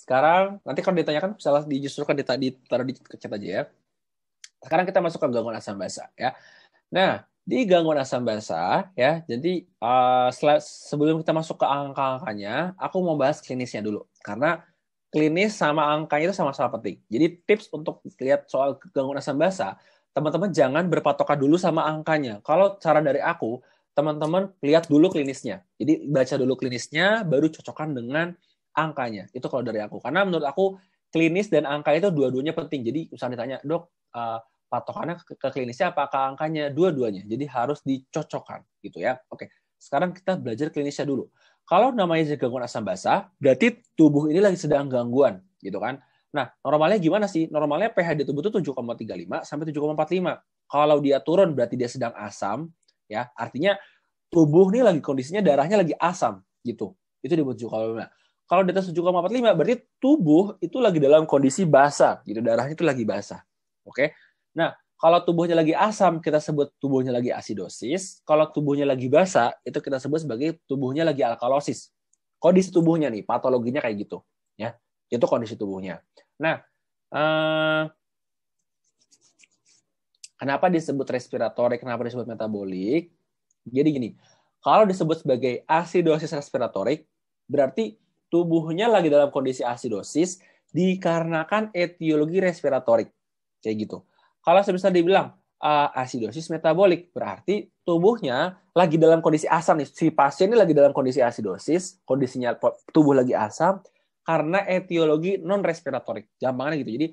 Sekarang nanti kalau ditanyakan salah di justru kan tadi taruh di chat aja ya. Sekarang kita masuk ke gangguan asam basa ya. Nah, di gangguan asam basa ya. Jadi uh, sebelum kita masuk ke angka-angkanya, aku mau bahas klinisnya dulu karena klinis sama angkanya itu sama-sama penting. Jadi tips untuk lihat soal gangguan asam basa, teman-teman jangan berpatokan dulu sama angkanya. Kalau cara dari aku, teman-teman lihat dulu klinisnya. Jadi baca dulu klinisnya, baru cocokkan dengan angkanya. Itu kalau dari aku. Karena menurut aku klinis dan angka itu dua-duanya penting. Jadi misalnya ditanya, dok, uh, patokannya ke, ke klinisnya apakah angkanya? Dua-duanya. Jadi harus dicocokkan gitu ya. Oke, sekarang kita belajar klinisnya dulu. Kalau namanya gangguan asam basah berarti tubuh ini lagi sedang gangguan gitu kan. Nah, normalnya gimana sih? Normalnya pH di tubuh itu 7,35 sampai 7,45. Kalau dia turun berarti dia sedang asam, ya. Artinya tubuh ini lagi kondisinya darahnya lagi asam gitu. Itu disebut 7,45. Kalau di atas 7,45 berarti tubuh itu lagi dalam kondisi basah, gitu darahnya itu lagi basah. Oke. Nah, kalau tubuhnya lagi asam kita sebut tubuhnya lagi asidosis, kalau tubuhnya lagi basah itu kita sebut sebagai tubuhnya lagi alkalosis. Kondisi tubuhnya nih, patologinya kayak gitu, ya. Itu kondisi tubuhnya. Nah, eh, kenapa disebut respiratorik, kenapa disebut metabolik? Jadi gini, kalau disebut sebagai asidosis respiratorik, berarti tubuhnya lagi dalam kondisi asidosis dikarenakan etiologi respiratorik. Kayak gitu. Kalau sebisa dibilang uh, asidosis metabolik berarti tubuhnya lagi dalam kondisi asam nih. Si pasien ini lagi dalam kondisi asidosis, kondisinya tubuh lagi asam karena etiologi non respiratorik. Gampangnya gitu. Jadi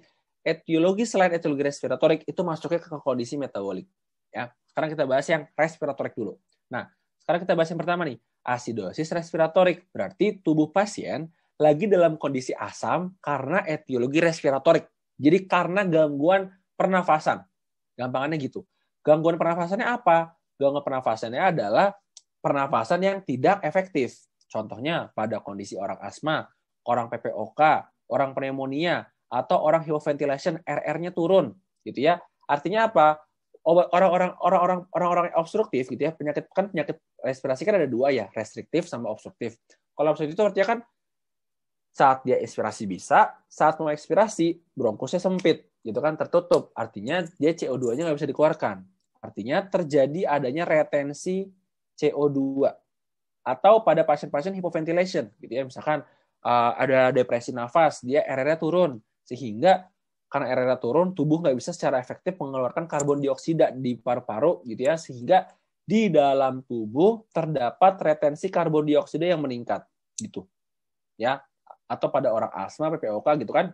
etiologi selain etiologi respiratorik itu masuknya ke kondisi metabolik. Ya, sekarang kita bahas yang respiratorik dulu. Nah, sekarang kita bahas yang pertama nih, asidosis respiratorik. Berarti tubuh pasien lagi dalam kondisi asam karena etiologi respiratorik. Jadi karena gangguan pernafasan. Gampangannya gitu. Gangguan pernafasannya apa? Gangguan pernafasannya adalah pernafasan yang tidak efektif. Contohnya pada kondisi orang asma, orang PPOK, orang pneumonia, atau orang hypoventilation RR-nya turun, gitu ya. Artinya apa? orang-orang orang-orang orang-orang obstruktif gitu ya penyakit kan penyakit respirasi kan ada dua ya restriktif sama obstruktif kalau obstruktif itu artinya kan saat dia inspirasi bisa saat mau ekspirasi bronkusnya sempit gitu kan tertutup artinya dia CO2-nya nggak bisa dikeluarkan artinya terjadi adanya retensi CO2 atau pada pasien-pasien hypoventilation gitu ya misalkan eh, ada depresi nafas dia RR-nya turun sehingga karena air turun, tubuh nggak bisa secara efektif mengeluarkan karbon dioksida di paru-paru gitu ya, sehingga di dalam tubuh terdapat retensi karbon dioksida yang meningkat gitu. Ya, atau pada orang asma PPOK gitu kan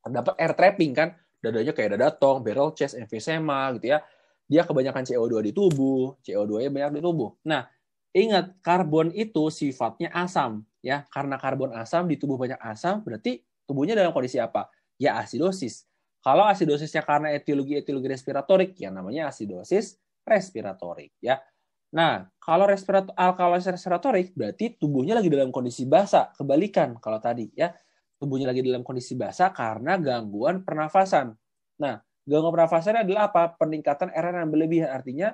terdapat air trapping kan dadanya kayak dada tong, barrel chest, emphysema gitu ya. Dia kebanyakan CO2 di tubuh, CO2-nya banyak di tubuh. Nah, ingat karbon itu sifatnya asam ya. Karena karbon asam di tubuh banyak asam berarti tubuhnya dalam kondisi apa? ya asidosis. Kalau asidosisnya karena etiologi-etiologi respiratorik, ya namanya asidosis respiratorik ya. Nah, kalau respirator alkalosis respiratorik berarti tubuhnya lagi dalam kondisi basah, kebalikan kalau tadi ya. Tubuhnya lagi dalam kondisi basah karena gangguan pernafasan. Nah, gangguan pernafasan adalah apa? Peningkatan RN yang berlebihan artinya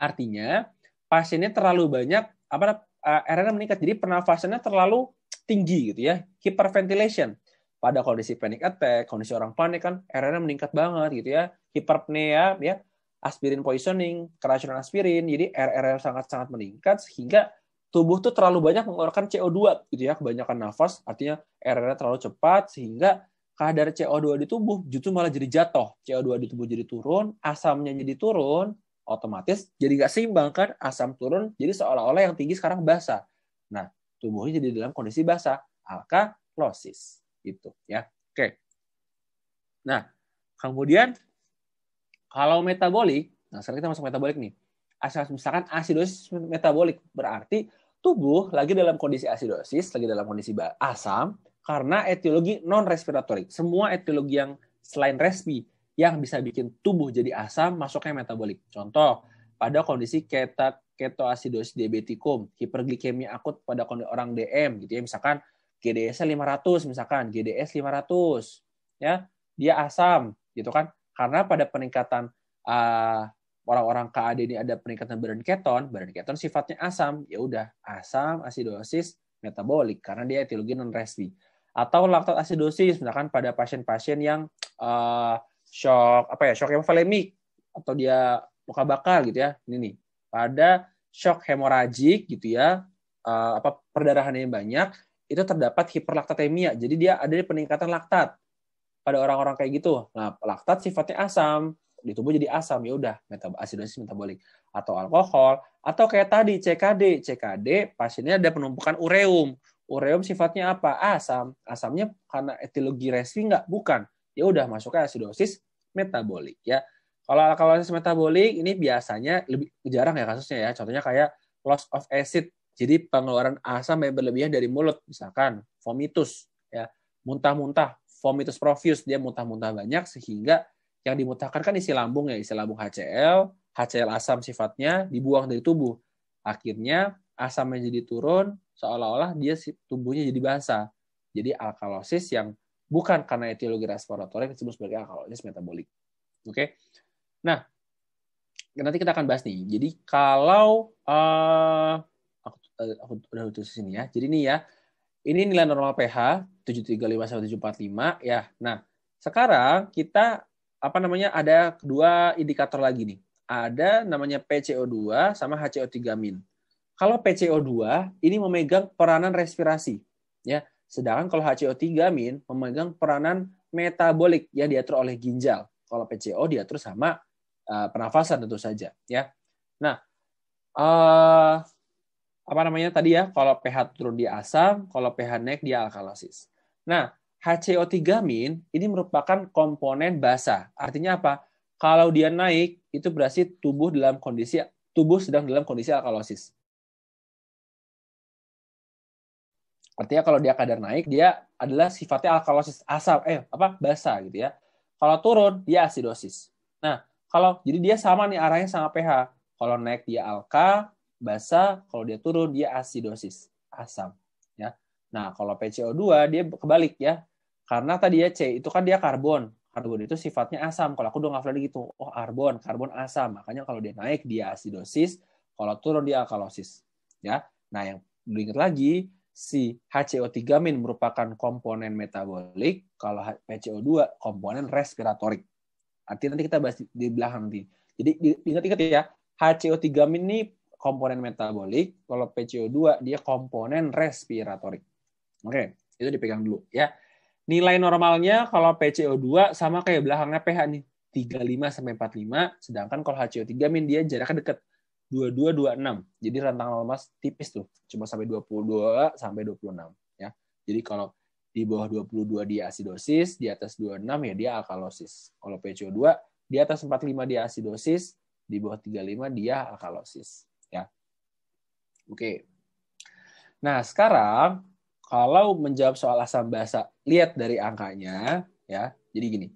artinya pasiennya terlalu banyak apa eh, RN meningkat jadi pernafasannya terlalu tinggi gitu ya, hyperventilation. Pada kondisi panic attack, kondisi orang panik kan rna meningkat banget gitu ya, hiperpnea ya, aspirin poisoning, keracunan aspirin, jadi RR sangat-sangat meningkat sehingga tubuh tuh terlalu banyak mengeluarkan CO2 gitu ya, kebanyakan nafas, artinya rna terlalu cepat sehingga kadar CO2 di tubuh justru malah jadi jatuh. CO2 di tubuh jadi turun, asamnya jadi turun, otomatis jadi nggak seimbang kan asam turun, jadi seolah-olah yang tinggi sekarang basah tubuhnya jadi dalam kondisi basah, alkalosis. Itu ya. Oke. Nah, kemudian kalau metabolik, nah sekarang kita masuk metabolik nih. asal misalkan asidosis metabolik berarti tubuh lagi dalam kondisi asidosis, lagi dalam kondisi asam karena etiologi non respiratorik. Semua etiologi yang selain respi yang bisa bikin tubuh jadi asam masuknya metabolik. Contoh, pada kondisi ketat ketoasidosis diabetikum, hiperglikemia akut pada orang DM gitu ya, misalkan GDS 500 misalkan, GDS 500 ya, dia asam gitu kan. Karena pada peningkatan orang ah, orang-orang KAD ini ada peningkatan badan keton, badan keton sifatnya asam, ya udah asam asidosis metabolik karena dia etiologi non respi atau laktat asidosis misalkan pada pasien-pasien yang uh, shock apa ya shock hemofalemik atau dia luka bakar gitu ya ini nih pada shock hemoragik gitu ya, uh, apa perdarahan yang banyak, itu terdapat hiperlaktatemia. Jadi dia ada di peningkatan laktat pada orang-orang kayak gitu. Nah, laktat sifatnya asam, di tubuh jadi asam ya udah metab asidosis metabolik atau alkohol atau kayak tadi CKD. CKD pasiennya ada penumpukan ureum. Ureum sifatnya apa? Asam. Asamnya karena etiologi resi nggak Bukan. Ya udah ke asidosis metabolik ya. Kalau alkalosis metabolik ini biasanya lebih jarang ya kasusnya ya. Contohnya kayak loss of acid. Jadi pengeluaran asam yang berlebihan dari mulut misalkan vomitus ya, muntah-muntah, vomitus profuse dia muntah-muntah banyak sehingga yang dimuntahkan kan isi lambung ya, isi lambung HCl, HCl asam sifatnya dibuang dari tubuh. Akhirnya asamnya jadi turun, seolah-olah dia tubuhnya jadi basa. Jadi alkalosis yang bukan karena etiologi respiratorik disebut sebagai alkalosis metabolik. Oke. Okay? Nah, nanti kita akan bahas nih. Jadi kalau uh, aku, uh, aku udah tulis sini ya. Jadi nih ya, ini nilai normal pH 735 745 ya. Nah, sekarang kita apa namanya ada dua indikator lagi nih. Ada namanya PCO2 sama HCO3 min. Kalau PCO2 ini memegang peranan respirasi ya. Sedangkan kalau HCO3 min memegang peranan metabolik yang diatur oleh ginjal. Kalau PCO diatur sama uh, pernafasan tentu saja ya. Nah, uh, apa namanya tadi ya? Kalau pH turun dia asam, kalau pH naik dia alkalosis. Nah, HCO3 ini merupakan komponen basa. Artinya apa? Kalau dia naik itu berarti tubuh dalam kondisi tubuh sedang dalam kondisi alkalosis. Artinya kalau dia kadar naik dia adalah sifatnya alkalosis asam eh apa basa gitu ya. Kalau turun dia asidosis. Nah, kalau jadi dia sama nih arahnya sama pH. Kalau naik dia alka, basa, kalau dia turun dia asidosis, asam, ya. Nah, kalau PCO2 dia kebalik ya. Karena tadi ya C itu kan dia karbon. Karbon itu sifatnya asam. Kalau aku udah lagi gitu, oh karbon, karbon asam. Makanya kalau dia naik dia asidosis, kalau turun dia alkalosis, ya. Nah, yang diingat lagi si HCO3 merupakan komponen metabolik, kalau PCO2 komponen respiratorik. Artinya nanti kita bahas di, di belakang nanti. Jadi ingat-ingat ya, HCO3 ini komponen metabolik, kalau PCO2 dia komponen respiratorik. Oke, itu dipegang dulu ya. Nilai normalnya kalau PCO2 sama kayak belakangnya pH nih, 35 sampai 45, sedangkan kalau HCO3 min dia jaraknya dekat 22 26. Jadi rentang normal tipis tuh, cuma sampai 22 sampai 26 ya. Jadi kalau di bawah 22 dia asidosis, di atas 26 ya dia alkalosis. Kalau PCO2 di atas 45 dia asidosis, di bawah 35 dia alkalosis ya. Oke. Nah, sekarang kalau menjawab soal asam basa, lihat dari angkanya ya. Jadi gini.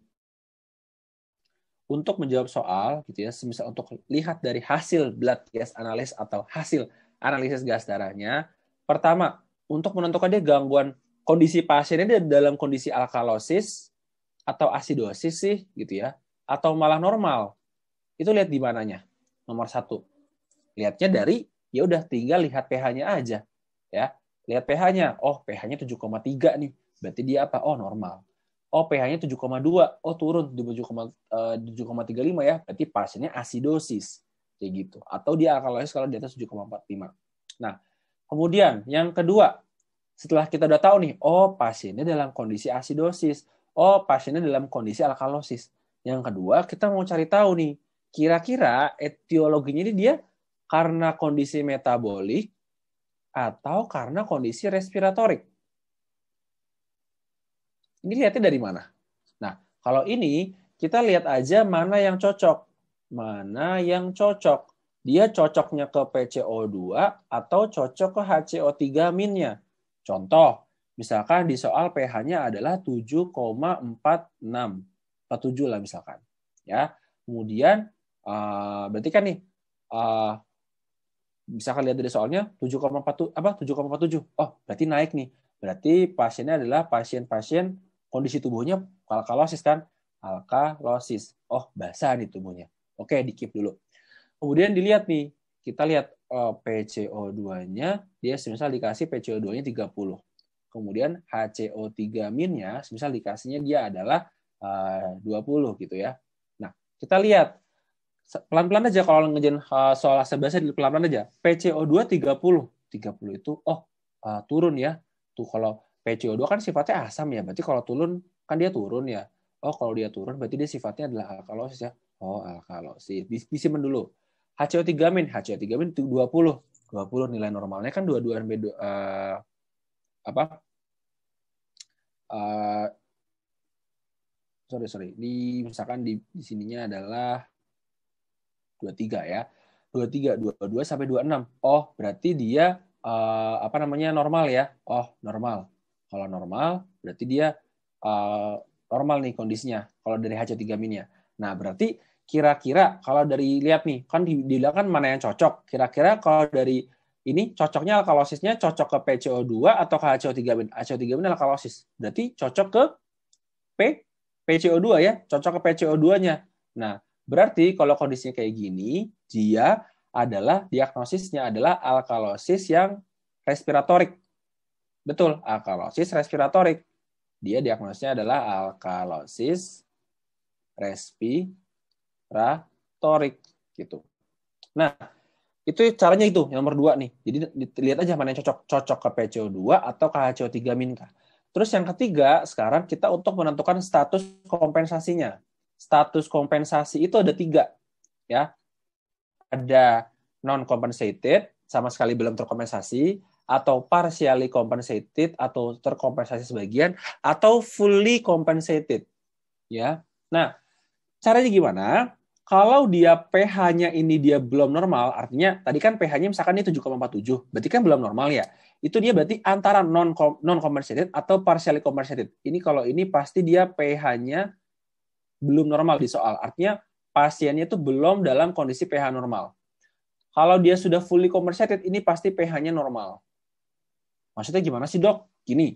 Untuk menjawab soal gitu ya, semisal untuk lihat dari hasil blood gas analysis atau hasil analisis gas darahnya, pertama untuk menentukan dia gangguan kondisi pasiennya dalam kondisi alkalosis atau asidosis sih gitu ya atau malah normal itu lihat di mananya nomor satu lihatnya dari ya udah tinggal lihat pH-nya aja ya lihat pH-nya oh pH-nya 7,3 nih berarti dia apa oh normal oh pH-nya 7,2 oh turun 7,35 eh, ya berarti pasiennya asidosis kayak gitu atau dia alkalosis kalau di atas 7,45 nah kemudian yang kedua setelah kita udah tahu nih, oh pasiennya dalam kondisi asidosis, oh pasiennya dalam kondisi alkalosis. Yang kedua, kita mau cari tahu nih, kira-kira etiologinya ini dia karena kondisi metabolik atau karena kondisi respiratorik. Ini lihatnya dari mana? Nah, kalau ini kita lihat aja mana yang cocok. Mana yang cocok? Dia cocoknya ke PCO2 atau cocok ke HCO3 minnya Contoh, misalkan di soal pH-nya adalah 7,46, 47 lah misalkan. Ya, kemudian eh, berarti kan nih eh, misalkan lihat dari soalnya 7,47 apa 7,47. Oh, berarti naik nih. Berarti pasiennya adalah pasien-pasien kondisi tubuhnya alkalosis kan? Alkalosis. Oh, basah nih tubuhnya. Oke, dikip dulu. Kemudian dilihat nih, kita lihat Eh, PCO2-nya dia semisal dikasih PCO2-nya 30. Kemudian HCO3 nya semisal dikasihnya dia adalah eh, dua 20 gitu ya. Nah, kita lihat pelan-pelan aja kalau ngejen eh, soal asam basa pelan-pelan aja. PCO2 30. 30 itu oh turun ya. Tuh kalau PCO2 kan sifatnya asam ya. Berarti kalau turun kan dia turun ya. Oh, kalau dia turun berarti dia sifatnya adalah alkalosis ya. Oh, alkalosis. Disimpan dulu HCO3-min, HCO3-min 20. 20 nilai normalnya kan 22 NB uh, apa? Uh, sorry sorry di misalkan di, di sininya adalah 23 ya 23 22 sampai 26 oh berarti dia uh, apa namanya normal ya oh normal kalau normal berarti dia uh, normal nih kondisinya kalau dari hco 3 minnya nah berarti kira-kira kalau dari lihat nih kan dibilang kan mana yang cocok kira-kira kalau dari ini cocoknya alkalosisnya cocok ke PCO2 atau ke HCO3 bin HCO3 bin alkalosis berarti cocok ke P PCO2 ya cocok ke PCO2-nya nah berarti kalau kondisinya kayak gini dia adalah diagnosisnya adalah alkalosis yang respiratorik betul alkalosis respiratorik dia diagnosisnya adalah alkalosis respi retorik gitu. Nah, itu caranya itu yang nomor dua nih. Jadi lihat aja mana yang cocok, cocok ke PCO2 atau ke HCO3 K. Terus yang ketiga, sekarang kita untuk menentukan status kompensasinya. Status kompensasi itu ada tiga, ya. Ada non compensated, sama sekali belum terkompensasi, atau partially compensated atau terkompensasi sebagian, atau fully compensated, ya. Nah, caranya gimana? kalau dia pH-nya ini dia belum normal, artinya tadi kan pH-nya misalkan ini 7,47, berarti kan belum normal ya. Itu dia berarti antara non non compensated atau partially compensated. Ini kalau ini pasti dia pH-nya belum normal di soal. Artinya pasiennya itu belum dalam kondisi pH normal. Kalau dia sudah fully compensated, ini pasti pH-nya normal. Maksudnya gimana sih, Dok? Gini.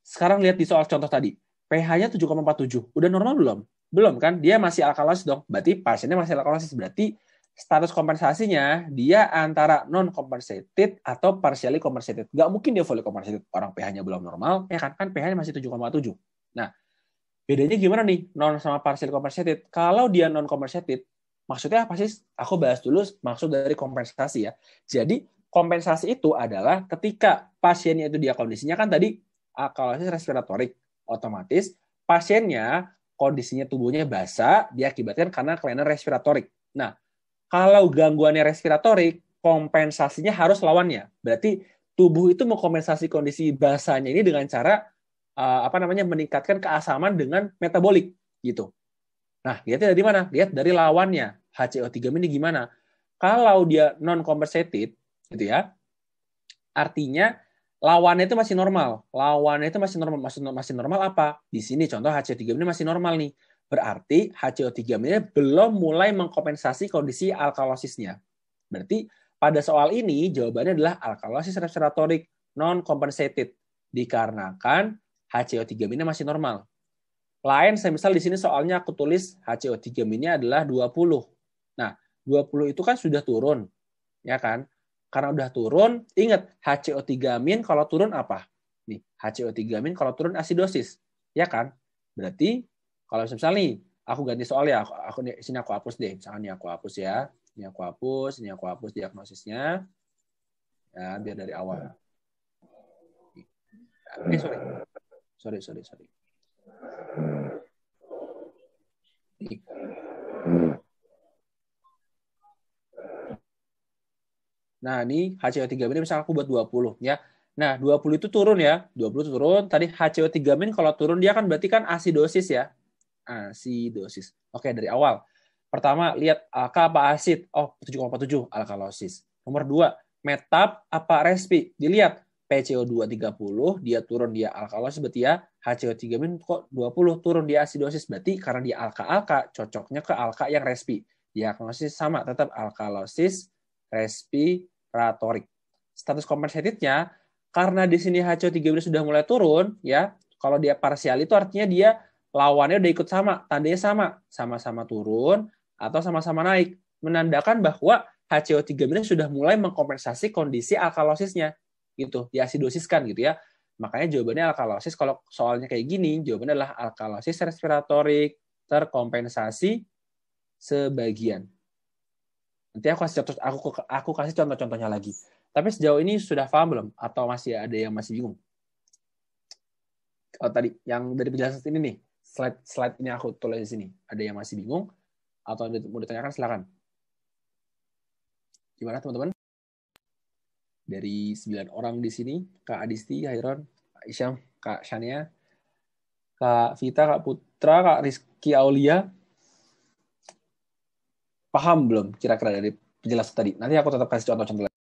Sekarang lihat di soal contoh tadi. pH-nya 7,47. Udah normal belum? Belum kan? Dia masih alkalosis dong. Berarti pasiennya masih alkalosis. Berarti status kompensasinya dia antara non compensated atau partially compensated. Gak mungkin dia fully compensated. Orang pH-nya belum normal, ya kan? Kan pH-nya masih 7,7. Nah, bedanya gimana nih non sama partially compensated? Kalau dia non compensated, maksudnya apa sih? Aku bahas dulu maksud dari kompensasi ya. Jadi kompensasi itu adalah ketika pasiennya itu dia kondisinya kan tadi alkalosis respiratorik otomatis pasiennya kondisinya tubuhnya basah diakibatkan karena kelainan respiratorik. Nah, kalau gangguannya respiratorik, kompensasinya harus lawannya. Berarti tubuh itu mengkompensasi kondisi basahnya ini dengan cara uh, apa namanya meningkatkan keasaman dengan metabolik gitu. Nah, lihatnya dari mana? Lihat dari lawannya. HCO3 ini gimana? Kalau dia non compensated gitu ya. Artinya lawannya itu masih normal. Lawannya itu masih normal. Masih, masih normal apa? Di sini contoh HCO3 ini masih normal nih. Berarti HCO3 ini belum mulai mengkompensasi kondisi alkalosisnya. Berarti pada soal ini jawabannya adalah alkalosis respiratorik non compensated dikarenakan HCO3 ini masih normal. Lain saya misal di sini soalnya aku tulis HCO3 ini adalah 20. Nah, 20 itu kan sudah turun, ya kan? Karena udah turun, ingat HCO3 amin kalau turun apa? Nih, HCO3 amin kalau turun asidosis. Ya kan? Berarti kalau misalnya nih, aku ganti soal ya, aku, aku sini aku hapus deh. Misalnya nih aku hapus ya. Ini aku hapus, ini aku hapus diagnosisnya. Ya, biar dari awal. Ya. Eh, sorry. Sorry, sorry, sorry. Hmm. Nah, ini HCO3 min misal aku buat 20 ya. Nah, 20 itu turun ya. 20 itu turun. Tadi HCO3 min kalau turun dia kan berarti kan asidosis ya. Asidosis. Oke, dari awal. Pertama, lihat alka apa asid? Oh, 7,7 alkalosis. Nomor 2, metap apa respi? Dilihat PCO2 30, dia turun dia alkalosis berarti ya HCO3 min kok 20 turun dia asidosis berarti karena dia alka-alka cocoknya ke alka yang respi. Diagnosis sama tetap alkalosis respiratorik. Status kompensatifnya karena di sini HCO3 sudah mulai turun ya. Kalau dia parsial itu artinya dia lawannya udah ikut sama, tandanya sama, sama-sama turun atau sama-sama naik, menandakan bahwa HCO3 sudah mulai mengkompensasi kondisi alkalosisnya gitu, diasidosiskan gitu ya. Makanya jawabannya alkalosis kalau soalnya kayak gini, jawabannya adalah alkalosis respiratorik terkompensasi sebagian. Nanti aku kasih contoh aku aku kasih contoh-contohnya lagi. Tapi sejauh ini sudah paham belum atau masih ada yang masih bingung? Oh, tadi yang dari penjelasan ini nih, slide slide ini aku tulis di sini. Ada yang masih bingung atau mau ditanyakan silakan. Gimana teman-teman? Dari 9 orang di sini, Kak Adisti, Hairon, Kak Isyam, Kak Shania, Kak Vita, Kak Putra, Kak Rizky Aulia, Paham belum kira-kira dari penjelasan tadi? Nanti aku tetap kasih contoh-contoh lagi.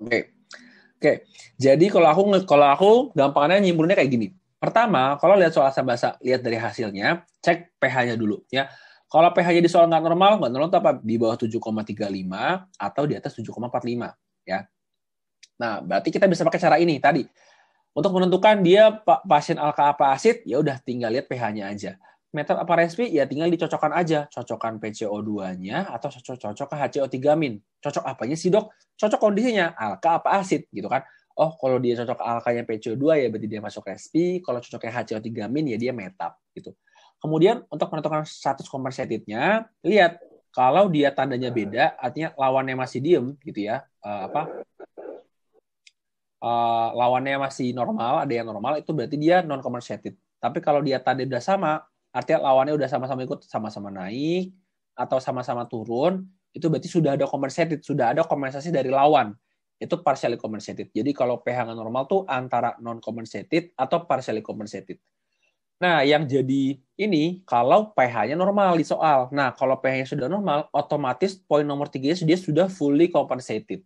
Oke. Okay. Oke. Okay. Jadi kalau aku kalau aku gampangnya nyimpulnya kayak gini. Pertama, kalau lihat soal bahasa, lihat dari hasilnya, cek pH-nya dulu ya. Kalau pH-nya di soal nggak normal, nggak normal apa? Di bawah 7,35 atau di atas 7,45 ya. Nah, berarti kita bisa pakai cara ini tadi. Untuk menentukan dia pasien alka apa asid, ya udah tinggal lihat pH-nya aja. Meter apa respi, ya tinggal dicocokkan aja. Cocokkan PCO2-nya atau cocok cocok ke HCO3 min. Cocok apanya sih dok? Cocok kondisinya, alka apa asid gitu kan. Oh, kalau dia cocok alkanya PCO2 ya berarti dia masuk respi. Kalau cocoknya HCO3 min ya dia metap gitu. Kemudian untuk menentukan status konversetidnya, lihat kalau dia tandanya nah. beda, artinya lawannya masih diem gitu ya, uh, apa uh, lawannya masih normal, ada yang normal itu berarti dia non commerciated. Tapi kalau dia tadi udah sama, artinya lawannya udah sama-sama ikut sama-sama naik atau sama-sama turun, itu berarti sudah ada commerciated, sudah ada kompensasi dari lawan. Itu partially compensated. Jadi kalau pH normal tuh antara non compensated atau partially compensated. Nah, yang jadi ini kalau pH-nya normal di soal. Nah, kalau pH-nya sudah normal, otomatis poin nomor 3 dia sudah fully compensated.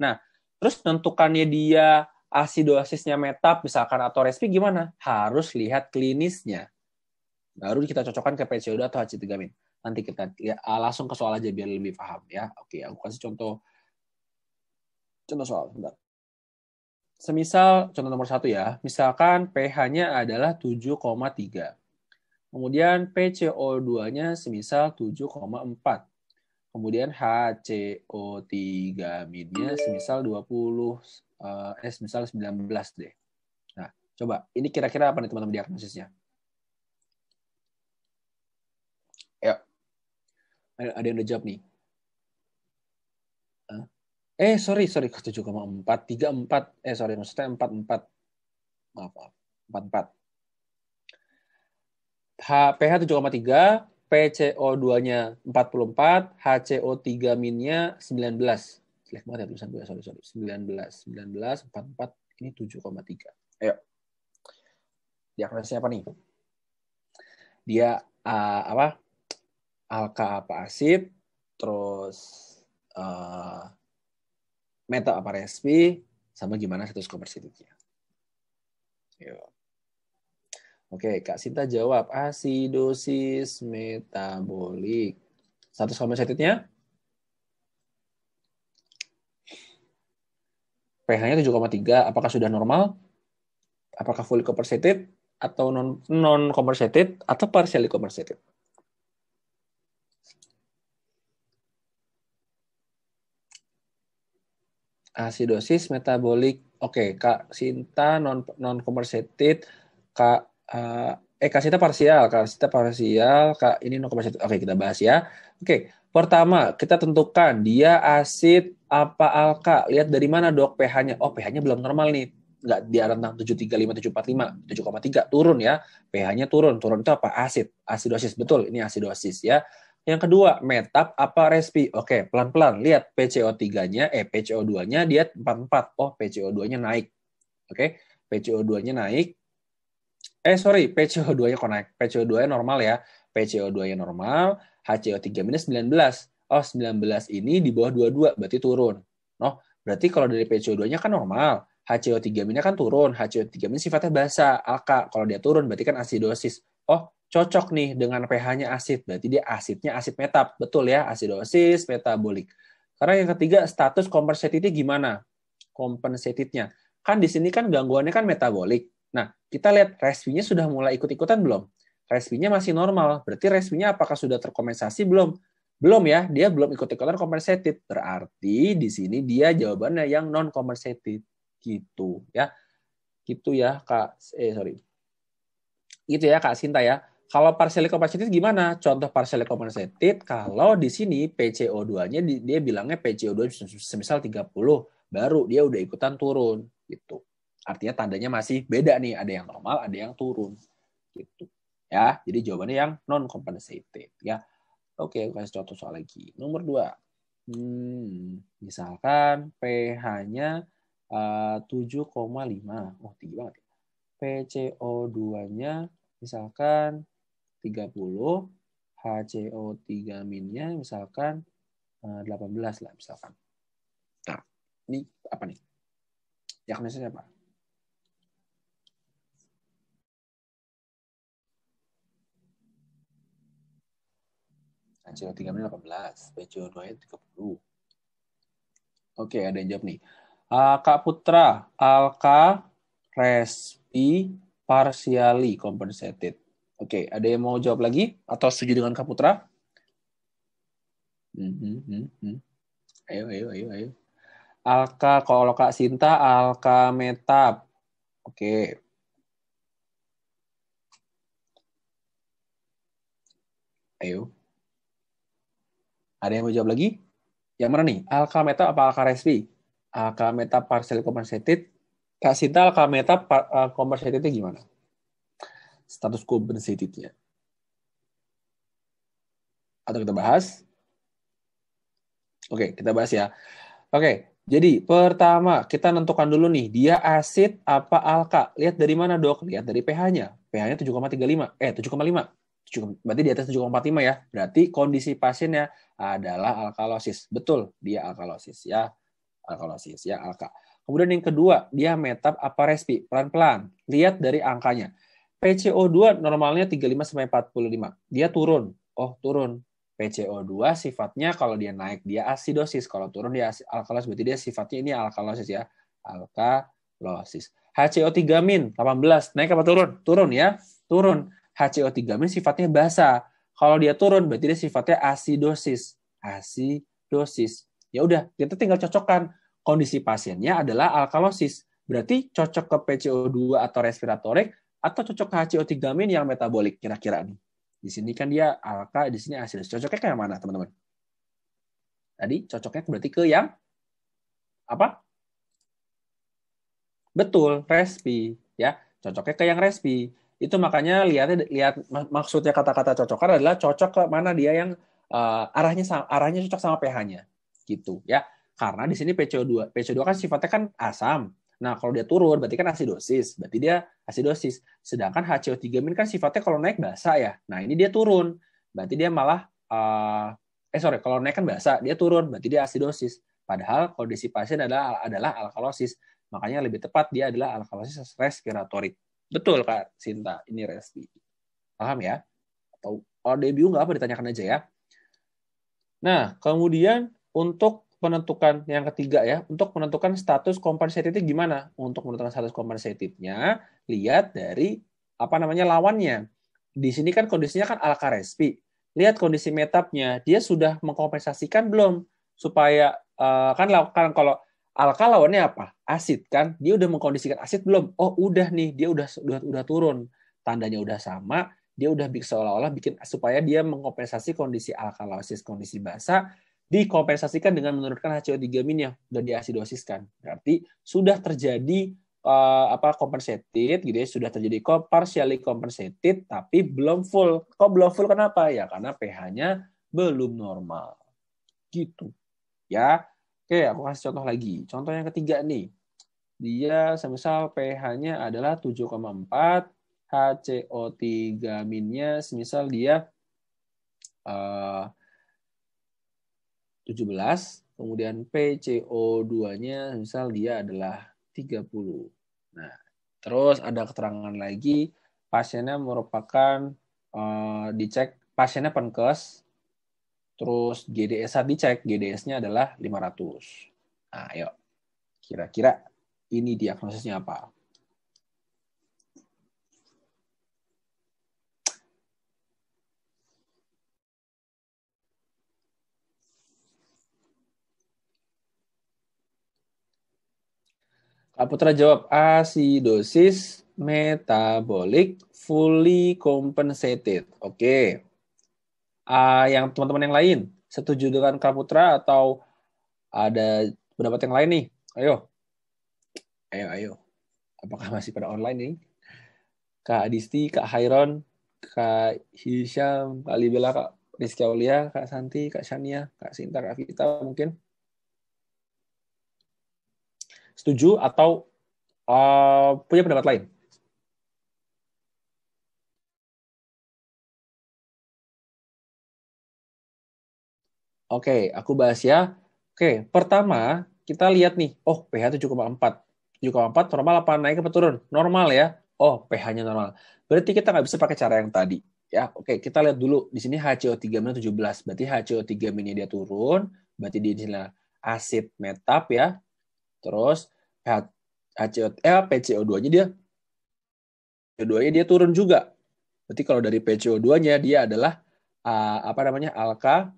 Nah, terus tentukannya dia asidosisnya metab, misalkan atau respi gimana? Harus lihat klinisnya. Baru kita cocokkan ke pco atau H3-min. Nanti kita ya, langsung ke soal aja biar lebih paham ya. Oke, aku kasih contoh contoh soal. Bentar. Semisal, contoh nomor satu ya, misalkan pH-nya adalah 7,3. Kemudian PCO2-nya semisal 7,4. Kemudian HCO3 nya semisal 20, eh, eh semisal 19 deh. Nah, coba ini kira-kira apa nih teman-teman diagnosisnya? Ayo, ya. ada yang udah jawab nih. Eh sorry sorry empat tiga empat, eh sorry maksudnya empat maaf maaf empat empat. pH 7,3, PCO2-nya empat, HCO3 minnya 19. Jelek banget ya tulisan gue, sorry, sorry. 19, empat empat ini 7,3. Ayo. Diagnosisnya apa nih? Dia uh, apa? Alka apa asid, terus uh, Meta apa recipe sama gimana status komersitiknya? Oke, Kak Sinta jawab asidosis metabolik. Status komersitiknya pH-nya 7,3, apakah sudah normal? Apakah fully compensated atau non non compensated atau partially compensated? asidosis metabolik. Oke, okay, Kak Sinta non non compensated, Kak uh, eh Kak Sinta parsial, Kak Sinta parsial, Kak ini non compensated. Oke, okay, kita bahas ya. Oke, okay, pertama kita tentukan dia asid apa alka. Lihat dari mana dok pH-nya. Oh, pH-nya belum normal nih nggak di rentang tujuh koma 7,3 turun ya pH-nya turun turun itu apa asid asidosis betul ini asidosis ya yang kedua, metap apa respi? Oke, pelan-pelan lihat PCO3-nya, eh PCO2-nya dia 44. Oh, PCO2-nya naik. Oke, PCO2-nya naik. Eh, sorry, PCO2-nya kok naik. PCO2-nya normal ya. PCO2-nya normal, HCO3 minus 19. Oh, 19 ini di bawah 22, berarti turun. Noh, berarti kalau dari PCO2-nya kan normal. HCO3 nya kan turun. HCO3 nya sifatnya basa, alka. Kalau dia turun, berarti kan asidosis. Oh, cocok nih dengan pH-nya asid. Berarti dia asidnya asid metab. Betul ya, asidosis metabolik. Karena yang ketiga, status compensated gimana? Compensated-nya. Kan di sini kan gangguannya kan metabolik. Nah, kita lihat resminya sudah mulai ikut-ikutan belum? Resminya masih normal. Berarti resminya apakah sudah terkompensasi belum? Belum ya, dia belum ikut-ikutan compensated. Berarti di sini dia jawabannya yang non compensated gitu ya. Gitu ya, Kak. Eh, sorry. Gitu ya, Kak Sinta ya. Kalau partially compensated gimana? Contoh partially compensated kalau di sini PCO2-nya dia bilangnya PCO2 semisal 30 baru dia udah ikutan turun gitu. Artinya tandanya masih beda nih, ada yang normal, ada yang turun gitu. Ya, jadi jawabannya yang non compensated ya. Oke, okay, kasih contoh soal lagi. Nomor dua. Hmm, misalkan pH-nya uh, 7,5. Oh, tinggi banget. Ya. PCO2-nya misalkan 30, HCO3 minnya misalkan 18 eh, lah misalkan. Nah, ini apa nih? Diagnosisnya apa? HCO3 min 18, PCO2 nya 30. Oke, ada yang jawab nih. Kak Putra, Alka Respi Partially Compensated. Oke, okay, ada yang mau jawab lagi atau setuju dengan Kaputra? Hmm, hmm, hmm, hmm. Ayo, ayo, ayo, ayo. Alka kalau Kak Sinta Alka Metab. Oke. Okay. Ayo. Ada yang mau jawab lagi? Yang mana nih? Alka Metab apa Alka Respi? Alka Metab Parcel compensated. Kak Sinta Alka Metab eh, compensated itu gimana? status quo nya Atau kita bahas? Oke, kita bahas ya. Oke, jadi pertama kita nentukan dulu nih, dia asid apa alka? Lihat dari mana dok? Lihat dari pH-nya. pH-nya 7,35. Eh, 7,5. 7, berarti di atas 7,45 ya. Berarti kondisi pasiennya adalah alkalosis. Betul, dia alkalosis ya. Alkalosis ya, alka. Kemudian yang kedua, dia metap apa respi? Pelan-pelan. Lihat dari angkanya. PCO2 normalnya 35 sampai 45. Dia turun. Oh, turun. PCO2 sifatnya kalau dia naik dia asidosis, kalau turun dia alkalosis. Berarti dia sifatnya ini alkalosis ya. Alkalosis. HCO3 min 18 naik apa turun? Turun ya. Turun. HCO3 min sifatnya basa. Kalau dia turun berarti dia sifatnya asidosis. Asidosis. Ya udah, kita tinggal cocokkan kondisi pasiennya adalah alkalosis. Berarti cocok ke PCO2 atau respiratorik atau cocok ke HCO3-min yang metabolik kira-kira nih? Di sini kan dia alka, di sini asid. Cocoknya ke mana, teman-teman? Tadi cocoknya berarti ke yang apa? Betul, respi ya. Cocoknya ke yang respi. Itu makanya lihat lihat maksudnya kata-kata cocokan adalah cocok ke mana dia yang uh, arahnya arahnya cocok sama pH-nya gitu ya. Karena di sini PCO2, PCO2 kan sifatnya kan asam. Nah, kalau dia turun berarti kan asidosis, berarti dia asidosis. Sedangkan HCO3 min kan sifatnya kalau naik basah ya. Nah, ini dia turun. Berarti dia malah uh, eh sorry, kalau naik kan basah, dia turun, berarti dia asidosis. Padahal kondisi pasien adalah adalah alkalosis. Makanya lebih tepat dia adalah alkalosis respiratorik. Betul Kak Sinta, ini respi. Paham ya? Atau oh, debut nggak apa ditanyakan aja ya. Nah, kemudian untuk penentukan yang ketiga ya, untuk menentukan status compensated gimana? Untuk menentukan status compensatednya, lihat dari apa namanya lawannya. Di sini kan kondisinya kan ala karespi. Lihat kondisi metapnya, dia sudah mengkompensasikan belum supaya eh, kan lakukan kalau alka lawannya apa? Asid kan? Dia udah mengkondisikan asid belum? Oh, udah nih, dia udah udah, udah turun. Tandanya udah sama, dia udah seolah-olah bikin supaya dia mengkompensasi kondisi alkalosis, kondisi basa dikompensasikan dengan menurunkan HCO3 min yang sudah diasidosiskan. Berarti sudah terjadi uh, apa compensated gitu ya, sudah terjadi partially compensated tapi belum full. Kok belum full kenapa? Ya karena pH-nya belum normal. Gitu. Ya. Oke, aku kasih contoh lagi. Contoh yang ketiga nih. Dia semisal pH-nya adalah 7,4, HCO3 minnya semisal dia uh, 17, kemudian PCO2-nya misal dia adalah 30. Nah, terus ada keterangan lagi pasiennya merupakan uh, dicek pasiennya penkes terus GDS dicek, GDS-nya adalah 500. Nah, ayo. Kira-kira ini diagnosisnya apa? Pak Putra jawab asidosis metabolik fully compensated. Oke. Okay. Uh, yang teman-teman yang lain setuju dengan Kak Putra atau ada pendapat yang lain nih? Ayo. Ayo, ayo. Apakah masih pada online nih? Kak Adisti, Kak Hairon, Kak Hisham, Kak Libela, Kak Rizky Aulia, Kak Santi, Kak Shania, Kak Sinta, Kak Vita mungkin. Setuju atau uh, punya pendapat lain? Oke, okay, aku bahas ya. Oke, okay, pertama kita lihat nih, oh pH 7,4. 7,4 normal apa naik apa turun? Normal ya. Oh, pH-nya normal. Berarti kita nggak bisa pakai cara yang tadi. Ya, oke, okay, kita lihat dulu. Di sini HCO3 minus 17. Berarti HCO3 minnya dia turun, berarti di sini asid metap ya. Terus HCO, eh, PCO2-nya dia PCO2-nya dia turun juga. Berarti kalau dari PCO2-nya dia adalah uh, apa namanya? alka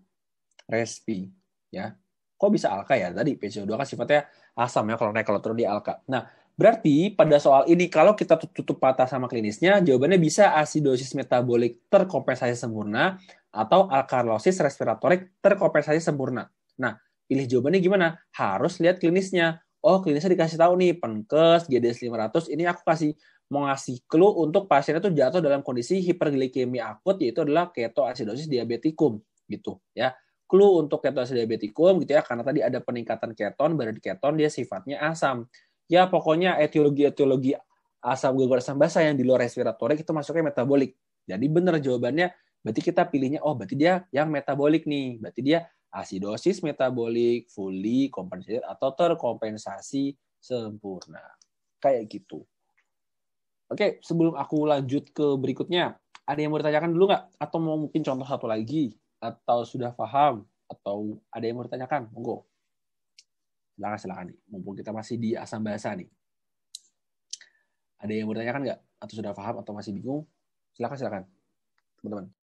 respi ya. Kok bisa alka ya? Tadi PCO2 kan sifatnya asam ya kalau naik kalau turun dia alka. Nah, berarti pada soal ini kalau kita tutup patah sama klinisnya, jawabannya bisa asidosis metabolik terkompensasi sempurna atau alkalosis respiratorik terkompensasi sempurna. Nah, pilih jawabannya gimana? Harus lihat klinisnya oh klinisnya dikasih tahu nih penkes GDS 500 ini aku kasih mau ngasih clue untuk pasiennya tuh jatuh dalam kondisi hiperglikemia akut yaitu adalah ketoasidosis diabetikum gitu ya clue untuk ketoacidosis diabetikum gitu ya karena tadi ada peningkatan keton berarti keton dia sifatnya asam ya pokoknya etiologi etiologi asam gula asam basa yang di luar respiratorik itu masuknya metabolik jadi benar jawabannya berarti kita pilihnya oh berarti dia yang metabolik nih berarti dia asidosis metabolik fully compensated atau terkompensasi sempurna. Kayak gitu. Oke, sebelum aku lanjut ke berikutnya, ada yang mau ditanyakan dulu nggak? Atau mau mungkin contoh satu lagi? Atau sudah paham? Atau ada yang mau ditanyakan? Monggo. Silakan, silakan nih. Mumpung kita masih di asam bahasa nih. Ada yang mau ditanyakan nggak? Atau sudah paham atau masih bingung? Silakan, silakan. Teman-teman.